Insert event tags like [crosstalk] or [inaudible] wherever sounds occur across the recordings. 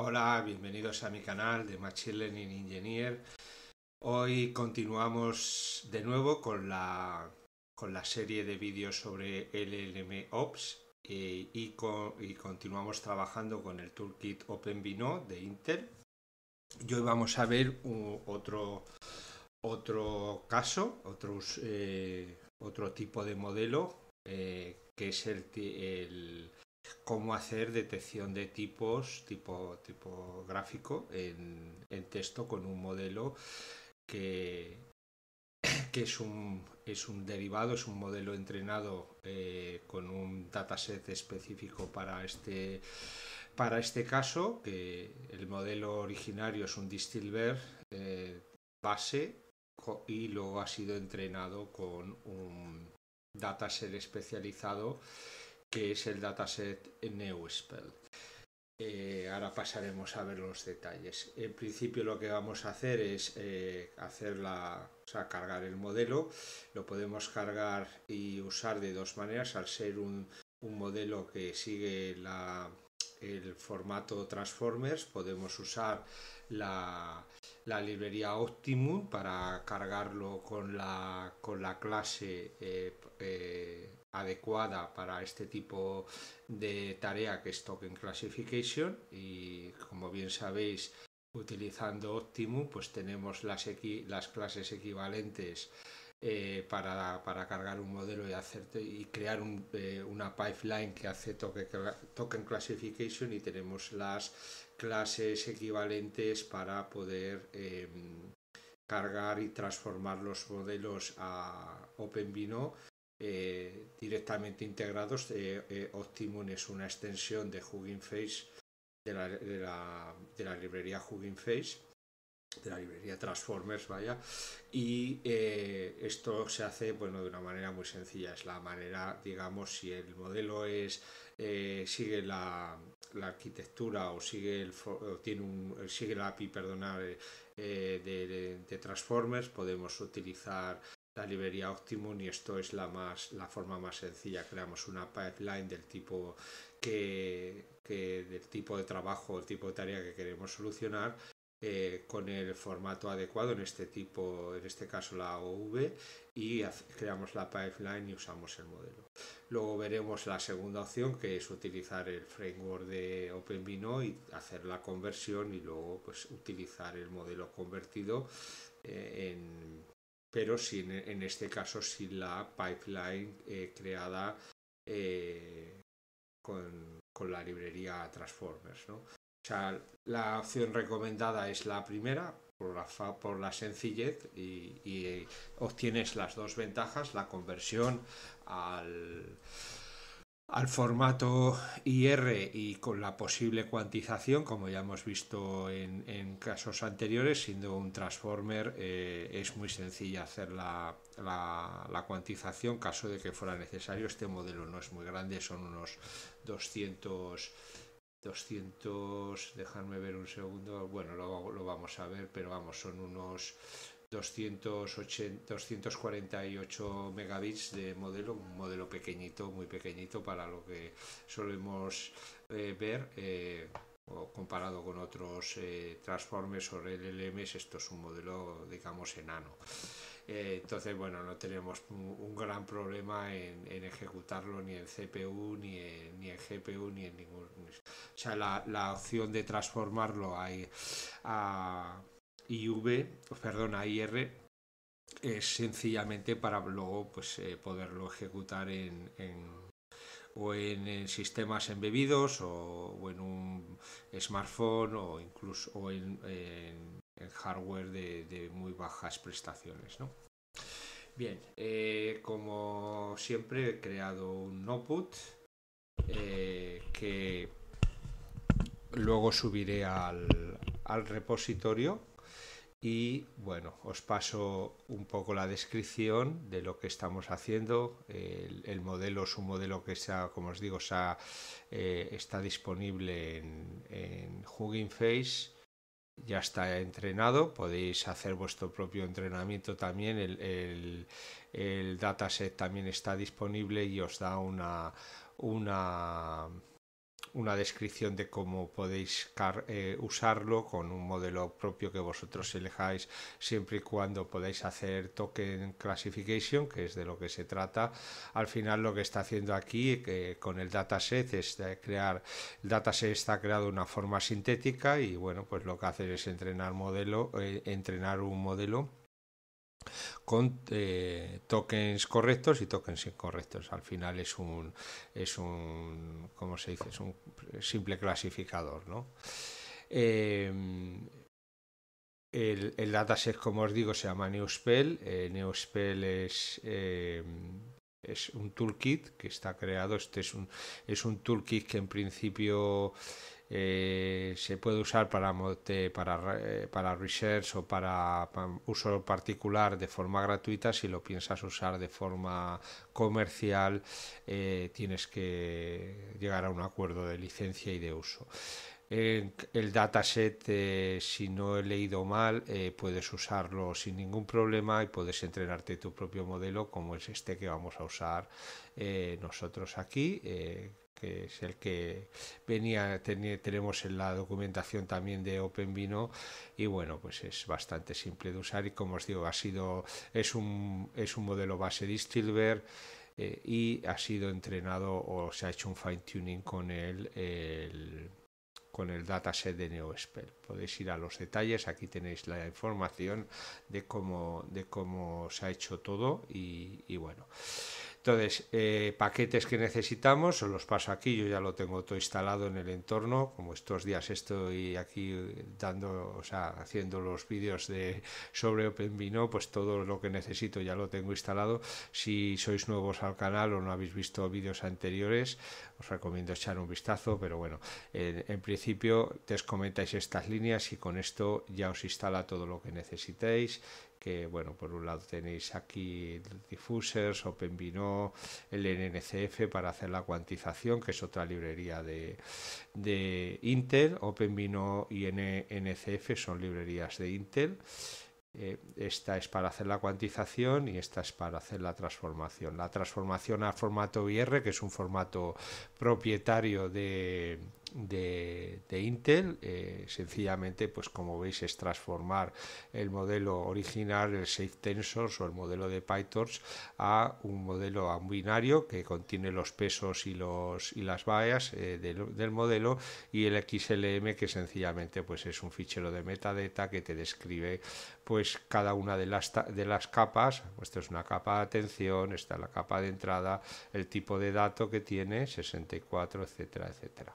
Hola, bienvenidos a mi canal de Machine Learning Engineer. Hoy continuamos de nuevo con la, con la serie de vídeos sobre LLM Ops eh, y, y, continuamos trabajando con el toolkit OpenVINO de Intel. Y hoy vamos a ver otro, otro caso, otros, eh, otro tipo de modelo eh, que es el, el cómo hacer detección de tipos, tipo, tipo gráfico, en, texto con un modelo que, [coughs] es un, derivado, es un modelo entrenado eh, con un dataset específico para este, para este caso, que el modelo originario es un distilver eh, base y luego ha sido entrenado con un dataset especializado que es el dataset NeuSpell. Eh, ahora pasaremos a ver los detalles. En principio lo que vamos a hacer es eh, cargar el modelo. Lo podemos cargar y usar de dos maneras al ser un, modelo que sigue el formato Transformers. Podemos usar la, librería Optimum para cargarlo con la, con la clase eh, adecuada para este tipo de tarea que es Token Classification y como bien sabéis utilizando Optimum pues tenemos las, clases equivalentes eh, para, cargar un modelo y, hacer, y crear eh, una pipeline que hace token, classification y tenemos las clases equivalentes para poder em, cargar y transformar los modelos a OpenVINO eh, directamente integrados. Eh, eh, Optimum es una extensión de Hugging Face, de la, de la, de la librería Hugging Face de la librería Transformers, vaya, y eh, esto se hace, bueno, de una manera muy sencilla, es la manera, digamos, si el modelo es, sigue la, la, arquitectura o sigue el, tiene un, sigue la API, perdonar de, Transformers, podemos utilizar la librería Optimum y esto es la, más, la forma más sencilla. Creamos una pipeline del tipo que, que del tipo de trabajo, el tipo de tarea que queremos solucionar eh, con el formato adecuado en este tipo, en este caso la OV, y creamos la pipeline y usamos el modelo. Luego veremos la segunda opción que es utilizar el framework de OpenVino y hacer la conversión y luego pues utilizar el modelo convertido eh, en pero en este caso sin la pipeline eh, creada eh, con, la librería Transformers. sea, la opción recomendada es la primera por la, por la sencillez y eh, obtienes las dos ventajas, la conversión al al formato IR y con la posible cuantización, como ya hemos visto en, casos anteriores, siendo un transformer eh, es muy sencilla hacer la, cuantización, caso de que fuera necesario. Este modelo no es muy grande, son unos 200... 200, dejadme ver un segundo, bueno, lo, lo vamos a ver, pero vamos, son unos 280, 248 megabits de modelo, un modelo pequeñito, muy pequeñito para lo que solemos eh, ver. Eh, comparado con otros eh, transformes o LLMs, esto es un modelo, digamos, enano. entonces, bueno, no tenemos un, gran problema en, ejecutarlo ni en CPU, ni en, ni en GPU, ni en ningún... O sea, la, opción de transformarlo hay a IV, perdón, IR, es eh, sencillamente para luego pues, eh, poderlo ejecutar en, o en, sistemas embebidos o, en un smartphone o incluso en, hardware de, muy bajas prestaciones. Bien, eh, como siempre he creado un notebook que luego subiré al, al repositorio y bueno, os paso un poco la descripción de lo que estamos haciendo. El, modelo es un modelo que, sea, como os digo, eh, está disponible en, Hugging Face. Ya está entrenado, podéis hacer vuestro propio entrenamiento también. El, el, el dataset también está disponible y os da una, una una descripción de cómo podéis eh, usarlo con un modelo propio que vosotros elijáis siempre y cuando podáis hacer token classification, que es de lo que se trata. Al final lo que está haciendo aquí que con el dataset es crear, el dataset está creado de una forma sintética y bueno, pues lo que hace es entrenar modelo, eh, entrenar un modelo con eh, tokens correctos y tokens incorrectos. Al final es un, es un, ¿cómo se dice? Es un simple clasificador, ¿no? Eh, el, el, dataset, como os digo, se llama Neospell. Eh, es, eh, es un toolkit que está creado. Este es un, es un toolkit que en principio eh, se puede usar para, para, para research o para, uso particular de forma gratuita. Si lo piensas usar de forma comercial, eh, tienes que llegar a un acuerdo de licencia y de uso. el dataset, eh, si no he leído mal, puedes usarlo sin ningún problema y puedes entrenarte tu propio modelo como es este que vamos a usar nosotros aquí, que es el que venía tenemos en la documentación también de OpenVino y bueno pues es bastante simple de usar y como os digo ha sido es un es un modelo base de eh, y ha sido entrenado o se ha hecho un fine tuning con el, con el dataset de NeoSpell. Podéis ir a los detalles, aquí tenéis la información de cómo, de cómo se ha hecho todo y bueno. Entonces, eh, paquetes que necesitamos, os los paso aquí, yo ya lo tengo todo instalado en el entorno, como estos días estoy aquí eh, dando, o sea, haciendo los vídeos de sobre OpenVino, pues todo lo que necesito ya lo tengo instalado. Si sois nuevos al canal o no habéis visto vídeos anteriores, os recomiendo echar un vistazo, pero bueno, en, principio descomentáis comentáis estas líneas y con esto ya os instala todo lo que necesitéis que bueno, por un lado tenéis aquí Diffusers, OpenVino, el NNCF para hacer la cuantización, que es otra librería de, de Intel, OpenVino y NNCF son librerías de Intel. Eh, esta es para hacer la cuantización y esta es para hacer la transformación. La transformación a formato IR, que es un formato propietario de, de, Intel, eh, sencillamente, pues como veis, es transformar el modelo original, el Safe Tensors o el modelo de PyTorch, a un modelo, binario que contiene los pesos y, los, y las vallas eh, del, modelo y el XLM que sencillamente pues es un fichero de metadata que te describe pues cada una de las, de las capas, pues, esto es una capa de atención, está la capa de entrada, el tipo de dato que tiene, 64, etcétera, etcétera.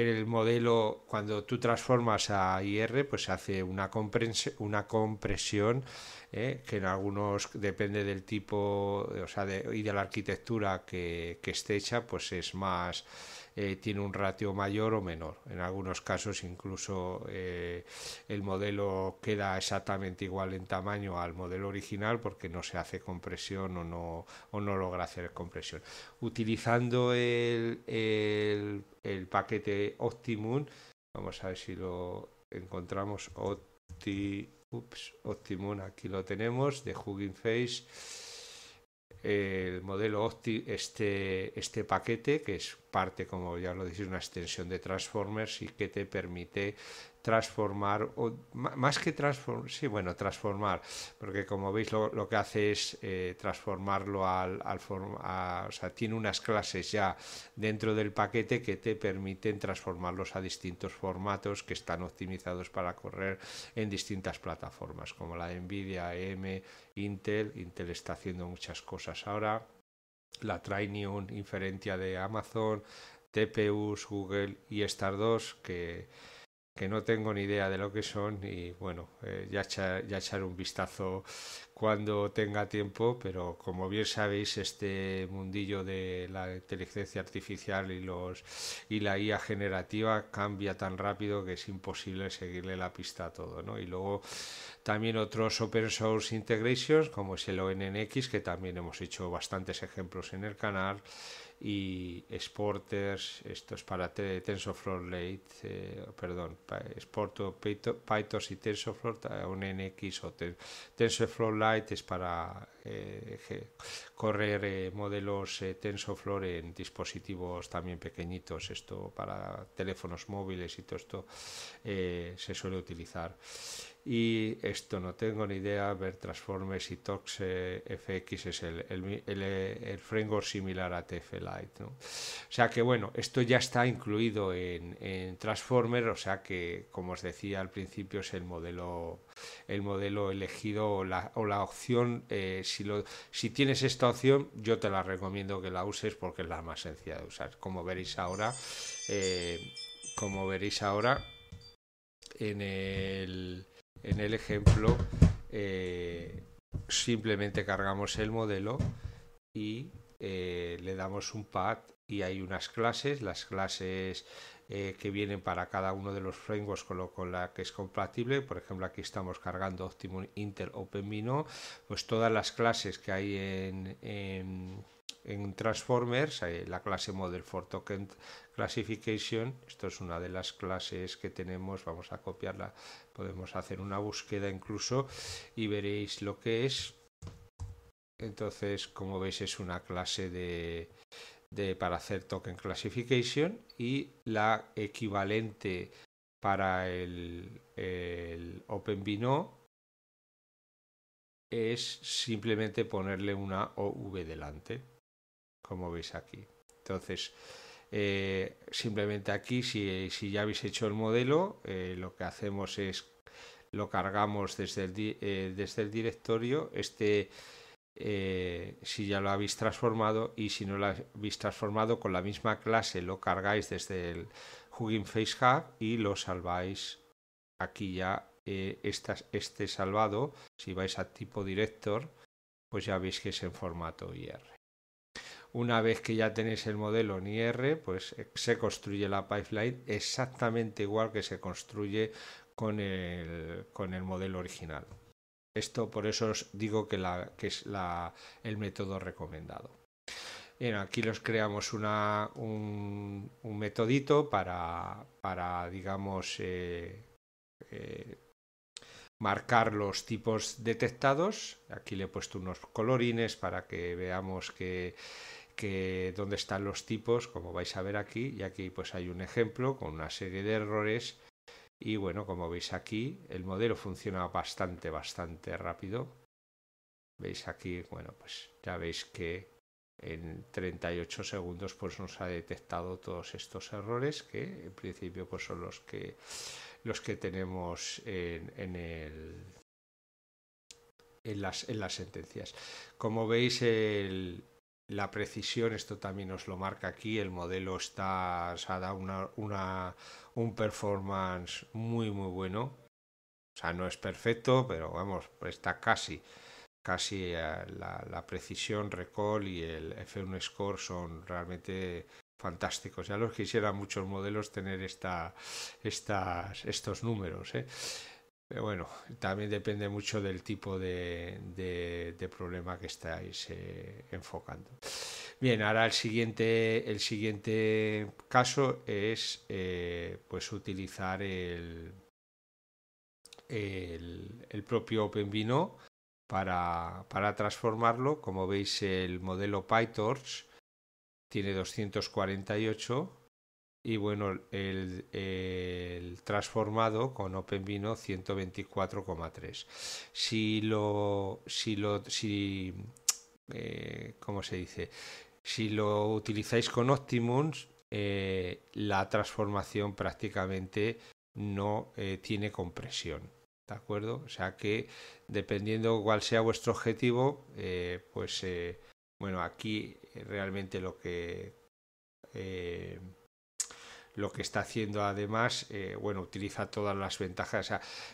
el modelo, cuando tú transformas a IR, pues se hace una, compresión ¿eh? que en algunos, depende del tipo y de la arquitectura que, esté hecha, pues es más, eh, tiene un ratio mayor o menor. En algunos casos incluso eh, el modelo queda exactamente igual en tamaño al modelo original porque no se hace compresión o no, o no logra hacer compresión. Utilizando el el paquete Optimum. Vamos a ver si lo encontramos. Optimum, aquí lo tenemos, de Hugging Face. El modelo este, este paquete, que es parte, como ya lo decís, una extensión de Transformers y que te permite transformar, o, más que transformar, sí, bueno, transformar, porque como veis lo, que hace es eh, transformarlo al, al o sea, tiene unas clases ya dentro del paquete que te permiten transformarlos a distintos formatos que están optimizados para correr en distintas plataformas, como la NVIDIA, m Intel, Intel está haciendo muchas cosas ahora, la Trainium, Inferentia de Amazon, TPUs, Google y Star dos que que no tengo ni idea de lo que son y bueno, eh, ya, echar, ya echar un vistazo cuando tenga tiempo, pero como bien sabéis, este mundillo de la inteligencia artificial y, los, y la IA generativa cambia tan rápido que es imposible seguirle la pista a todo, ¿no? Y luego también otros open source integrations como es el ONNX, que también hemos hecho bastantes ejemplos en el canal, y Exporters, esto es para TensorFlow Lite, eh, perdón, Exporto PyTorch y TensorFlow un NX o TensorFlow Lite es para eh, correr eh, modelos TensorFlow en dispositivos también pequeñitos, esto para teléfonos móviles y todo esto se suele utilizar y esto no tengo ni idea, ver Transformers y Tox eh, FX es el, eh, el, framework similar a TF Lite. O sea que bueno, esto ya está incluido en, en Transformers, o sea que como os decía al principio es el modelo, el modelo elegido o la, opción, eh, si, lo, si tienes esta opción yo te la recomiendo que la uses porque es la más sencilla de usar. Como veréis ahora, como veréis ahora en el en el ejemplo, eh, simplemente cargamos el modelo y eh, le damos un pad y hay unas clases, las clases eh, que vienen para cada uno de los frameworks con, la que es compatible, por ejemplo aquí estamos cargando Optimum Intel OpenVINO, pues todas las clases que hay en en Transformers, eh, la clase Model for Token Classification, esto es una de las clases que tenemos, vamos a copiarla, podemos hacer una búsqueda incluso y veréis lo que es. Entonces, como veis, es una clase de, para hacer token classification y la equivalente para el, el OpenVino es simplemente ponerle una OV delante como veis aquí. Entonces, eh, simplemente aquí, si, ya habéis hecho el modelo, eh, lo que hacemos es lo cargamos desde el, eh, desde el directorio, este si ya lo habéis transformado y si no lo habéis transformado con la misma clase lo cargáis desde el Hugging Face Hub y lo salváis aquí ya este salvado, si vais a tipo director, pues ya veis que es en formato IR. Una vez que ya tenéis el modelo en IR, pues eh, se construye la pipeline exactamente igual que se construye con el, modelo original. Esto por eso os digo que, la, que es el método recomendado. Bien, aquí los creamos un, un, metodito para, para digamos, eh, eh, marcar los tipos detectados. Aquí le he puesto unos colorines para que veamos que, que dónde están los tipos, como vais a ver aquí, y aquí pues hay un ejemplo con una serie de errores y bueno, como veis aquí, el modelo funciona bastante, bastante rápido. Veis aquí, bueno, pues ya veis que en 38 segundos pues nos ha detectado todos estos errores que en principio pues son los que los que tenemos en, en el en las, en las sentencias. Como veis, el, la precisión, esto también nos lo marca aquí, el modelo está, o sea, una, un performance muy, muy bueno. O sea, no es perfecto, pero vamos, está casi, casi eh, la, precisión, recall y el F1 score son realmente fantásticos. Ya los quisieran muchos modelos tener esta, estas, estos números. ¿eh? bueno, también depende mucho del tipo de, problema que estáis eh, enfocando. Bien, ahora el siguiente, el siguiente caso es eh, pues utilizar el, propio OpenVino para, para, transformarlo. Como veis, el modelo PyTorch tiene 248 y bueno, el, transformado con OpenVino 124,3. Si lo, si lo, si, eh, se dice? Si lo utilizáis con Optimums, eh, la transformación prácticamente no eh, tiene compresión. ¿De acuerdo? O sea que dependiendo cuál sea vuestro objetivo, pues bueno, aquí realmente lo que lo que está haciendo además, eh, bueno, utiliza todas las ventajas.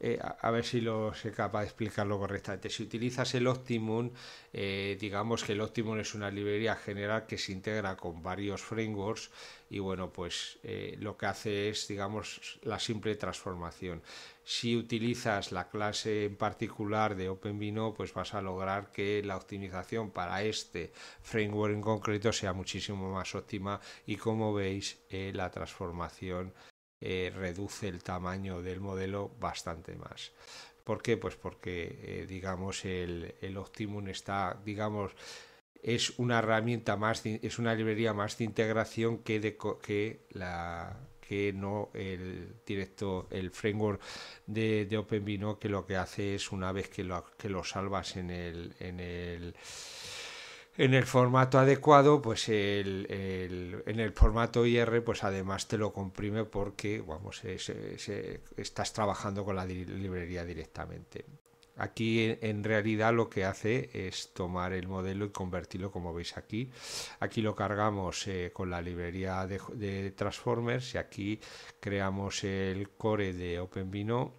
Eh, a, ver si lo sé capaz de explicarlo correctamente. Si utilizas el Optimum, eh, digamos que el Optimum es una librería general que se integra con varios frameworks y bueno, pues eh, lo que hace es, digamos, la simple transformación. Si utilizas la clase en particular de OpenVino, pues vas a lograr que la optimización para este framework en concreto sea muchísimo más óptima y como veis, eh, la transformación eh, reduce el tamaño del modelo bastante más. ¿Por qué? Pues porque, digamos, el, el Optimum está, digamos, es una herramienta más, es una librería más de integración que, de, que la que no el directo, el framework de, de OpenVino, que lo que hace es una vez que lo, que lo salvas en el, en el en el formato adecuado, pues el, en el formato IR, pues además te lo comprime porque, vamos, eh, estás trabajando con la librería directamente. Aquí en realidad lo que hace es tomar el modelo y convertirlo como veis aquí. Aquí lo cargamos eh, con la librería de, Transformers y aquí creamos el core de OpenVINO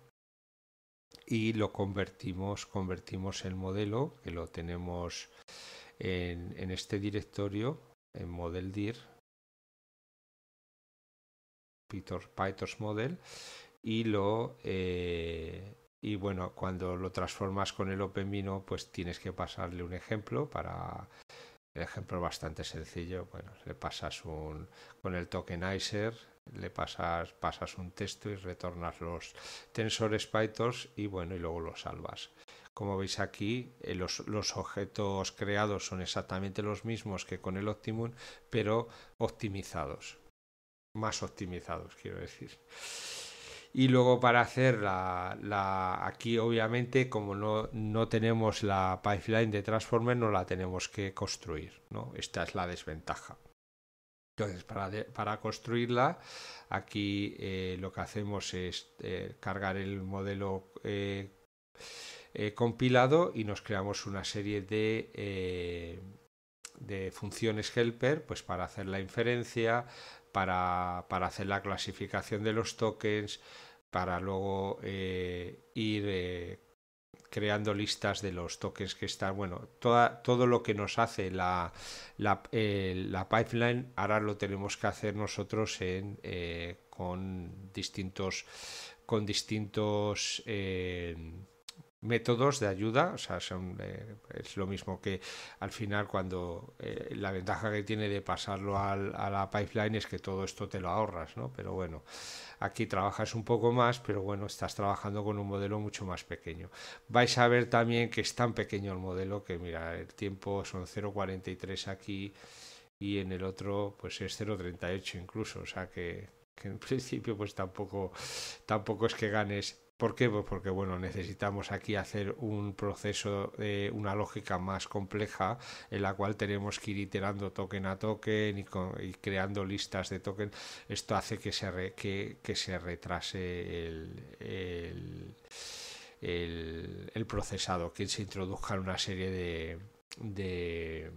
y lo convertimos, convertimos el modelo que lo tenemos en, este directorio, en ModelDir, PyTorch Model y lo... Eh, y bueno, cuando lo transformas con el OpenVINO, pues tienes que pasarle un ejemplo para... El ejemplo bastante sencillo, bueno, le pasas un... Con el tokenizer le pasas, pasas un texto y retornas los tensores Python y bueno, y luego lo salvas. Como veis aquí, eh, los, los, objetos creados son exactamente los mismos que con el Optimum, pero optimizados. Más optimizados, quiero decir y luego para hacer la, aquí obviamente como no, tenemos la pipeline de transformer no la tenemos que construir esta es la desventaja entonces para, construirla aquí eh, lo que hacemos es eh, cargar el modelo eh, compilado y nos creamos una serie de de funciones helper, pues para hacer la inferencia, para, para hacer la clasificación de los tokens, para luego eh, ir eh, creando listas de los tokens que están. Bueno, toda, todo lo que nos hace la, la, eh, pipeline, ahora lo tenemos que hacer nosotros en, con distintos con distintos métodos de ayuda, o sea, eh, es lo mismo que al final cuando eh, la ventaja que tiene de pasarlo al, a la pipeline es que todo esto te lo ahorras, ¿no? Pero bueno, aquí trabajas un poco más, pero bueno, estás trabajando con un modelo mucho más pequeño. Vais a ver también que es tan pequeño el modelo que, mira, el tiempo son 0.43 aquí y en el otro pues es 0.38 incluso, o sea que, que en [laughs] principio pues tampoco, tampoco es que ganes ¿Por qué? Pues porque bueno, necesitamos aquí hacer un proceso, eh, una lógica más compleja en la cual tenemos que ir iterando token a token y, creando listas de token. Esto hace que se, que, se retrase el, procesado, que se introduzcan una serie de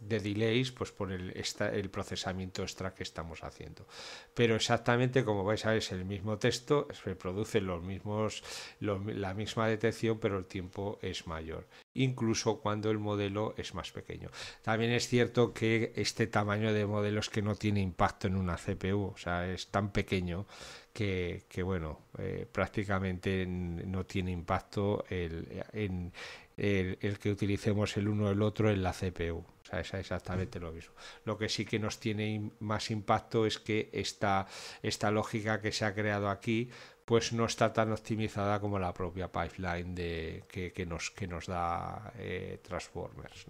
de delays pues por el, el procesamiento extra que estamos haciendo. Pero exactamente como vais a ver es el mismo texto, se produce los mismos, la misma detección, pero el tiempo es mayor, incluso cuando el modelo es más pequeño. También es cierto que este tamaño de modelos que no tiene impacto en una CPU, o sea, es tan pequeño que, bueno, eh, prácticamente no tiene impacto el, en el, el que utilicemos el uno o el otro en la CPU sea, es exactamente lo mismo. Lo que sí que nos tiene más impacto es que esta, esta lógica que se ha creado aquí pues no está tan optimizada como la propia pipeline de, que, nos, que nos da eh, Transformers.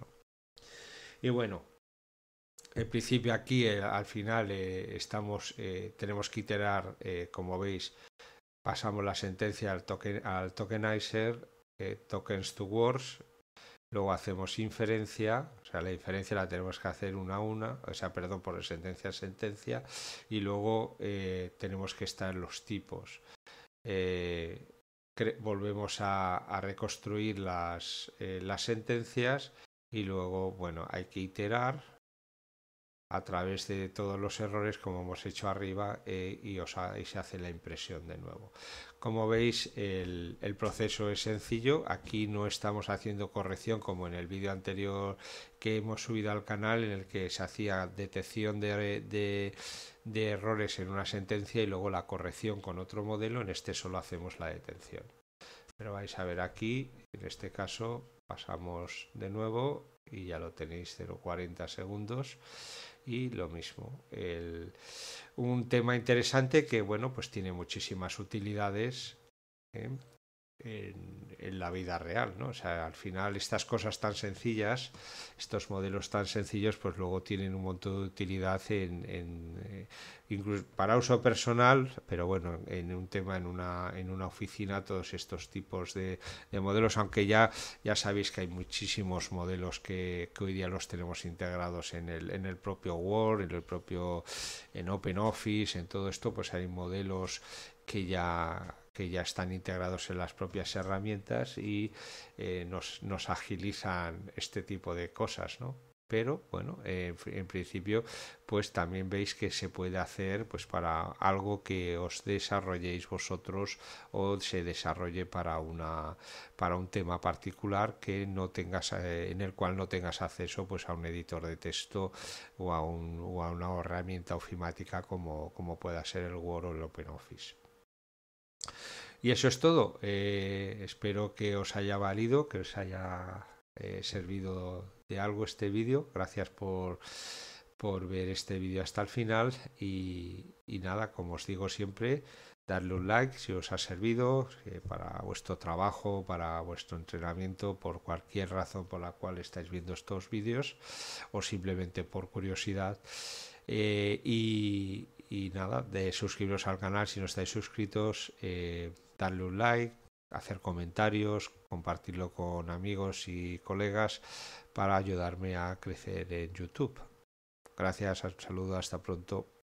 Y bueno, en principio aquí eh, al final eh, estamos, tenemos que iterar, como veis, pasamos la sentencia al, al tokenizer, tokens to words, luego hacemos inferencia, la diferencia la tenemos que hacer una a una, o sea, perdón, por sentencia a sentencia, y luego eh, tenemos que estar en los tipos. Eh, volvemos a, reconstruir las, eh, las sentencias y luego, bueno, hay que iterar a través de todos los errores como hemos hecho arriba eh, y, os se hace la impresión de nuevo. Como veis el, proceso es sencillo, aquí no estamos haciendo corrección como en el vídeo anterior que hemos subido al canal en el que se hacía detección eh, de, de errores en una sentencia y luego la corrección con otro modelo, en este solo hacemos la detención. Pero vais a ver aquí, en este caso pasamos de nuevo y ya lo tenéis 0,40 segundos y lo mismo. un tema interesante que, bueno, pues tiene muchísimas utilidades. ¿eh? en, la vida real, ¿no? sea, al final estas cosas tan sencillas, estos modelos tan sencillos, pues luego tienen un montón de utilidad en, eh, incluso para uso personal, pero bueno, en un tema, en una, en una oficina, todos estos tipos de, modelos, aunque ya, ya sabéis que hay muchísimos modelos que, que, hoy día los tenemos integrados en el, en el propio Word, en el propio, en Open en todo esto, pues hay modelos que ya que ya están integrados en las propias herramientas y eh, nos, nos, agilizan este tipo de cosas, Pero bueno, en principio, pues también veis que se puede hacer pues para algo que os desarrolléis vosotros o se desarrolle para una para un tema particular que no tengas eh, en el cual no tengas acceso pues a un editor de texto o a, una herramienta ofimática como, como pueda ser el Word o el OpenOffice. Y eso es todo. Eh, espero que os haya valido, que os haya eh, servido de algo este vídeo. Gracias por, ver este vídeo hasta el final. Y, nada, como os digo siempre, darle un like si os ha servido eh, para vuestro trabajo, para vuestro entrenamiento, por cualquier razón por la cual estáis viendo estos vídeos o simplemente por curiosidad. y, y nada, de suscribiros al canal si no estáis suscritos, eh, darle un like, hacer comentarios, compartirlo con amigos y colegas para ayudarme a crecer en YouTube. Gracias, un saludo, hasta pronto.